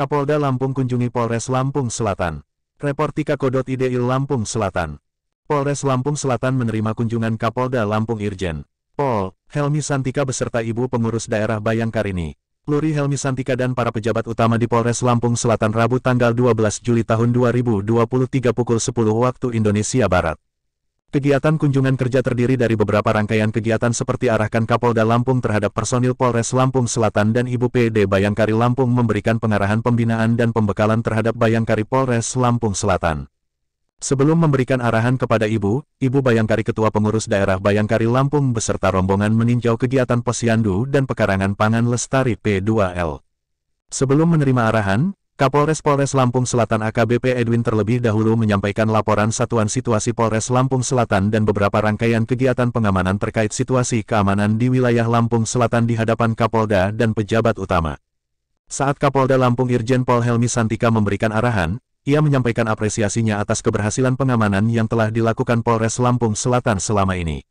Kapolda Lampung kunjungi Polres Lampung Selatan. Reportika Kodot Ideil Lampung Selatan. Polres Lampung Selatan menerima kunjungan Kapolda Lampung Irjen. Pol, Helmi Santika beserta Ibu Pengurus Daerah Bayangkarini. Luri Helmi Santika dan para pejabat utama di Polres Lampung Selatan Rabu tanggal 12 Juli tahun 2023 pukul 10 waktu Indonesia Barat. Kegiatan kunjungan kerja terdiri dari beberapa rangkaian kegiatan seperti arahkan Kapolda Lampung terhadap personil Polres Lampung Selatan dan Ibu PD Bayangkari Lampung memberikan pengarahan pembinaan dan pembekalan terhadap Bayangkari Polres Lampung Selatan. Sebelum memberikan arahan kepada Ibu, Ibu Bayangkari Ketua Pengurus Daerah Bayangkari Lampung beserta rombongan meninjau kegiatan posyandu dan pekarangan pangan Lestari P2L. Sebelum menerima arahan, Kapolres Polres Lampung Selatan AKBP Edwin terlebih dahulu menyampaikan laporan Satuan Situasi Polres Lampung Selatan dan beberapa rangkaian kegiatan pengamanan terkait situasi keamanan di wilayah Lampung Selatan di hadapan Kapolda dan pejabat utama. Saat Kapolda Lampung Irjen Pol Helmi Santika memberikan arahan, ia menyampaikan apresiasinya atas keberhasilan pengamanan yang telah dilakukan Polres Lampung Selatan selama ini.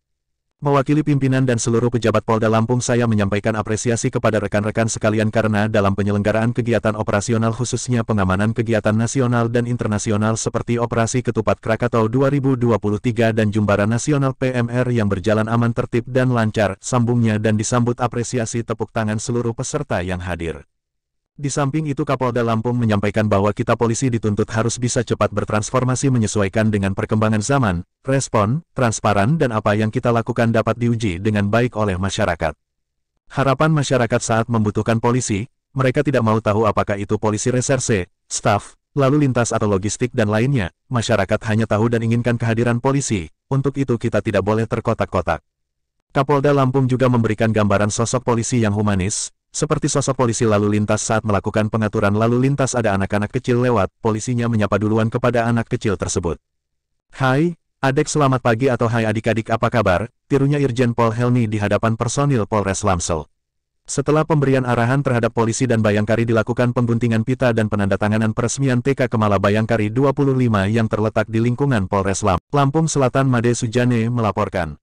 Mewakili pimpinan dan seluruh pejabat Polda Lampung saya menyampaikan apresiasi kepada rekan-rekan sekalian karena dalam penyelenggaraan kegiatan operasional khususnya pengamanan kegiatan nasional dan internasional seperti Operasi Ketupat Krakatau 2023 dan Jumbara Nasional PMR yang berjalan aman tertib dan lancar, sambungnya dan disambut apresiasi tepuk tangan seluruh peserta yang hadir. Di samping itu Kapolda Lampung menyampaikan bahwa kita polisi dituntut harus bisa cepat bertransformasi menyesuaikan dengan perkembangan zaman, respon, transparan dan apa yang kita lakukan dapat diuji dengan baik oleh masyarakat. Harapan masyarakat saat membutuhkan polisi, mereka tidak mau tahu apakah itu polisi reserse, staf, lalu lintas atau logistik dan lainnya, masyarakat hanya tahu dan inginkan kehadiran polisi, untuk itu kita tidak boleh terkotak-kotak. Kapolda Lampung juga memberikan gambaran sosok polisi yang humanis, seperti sosok polisi lalu lintas saat melakukan pengaturan lalu lintas ada anak-anak kecil lewat, polisinya menyapa duluan kepada anak kecil tersebut. Hai, adek selamat pagi atau hai adik-adik apa kabar, tirunya Irjen Pol Helmi di hadapan personil Polres Lamsel. Setelah pemberian arahan terhadap polisi dan Bayangkari dilakukan pengguntingan pita dan penandatanganan peresmian TK Kemala Bayangkari 25 yang terletak di lingkungan Polres Lampung Selatan Made Sujane melaporkan.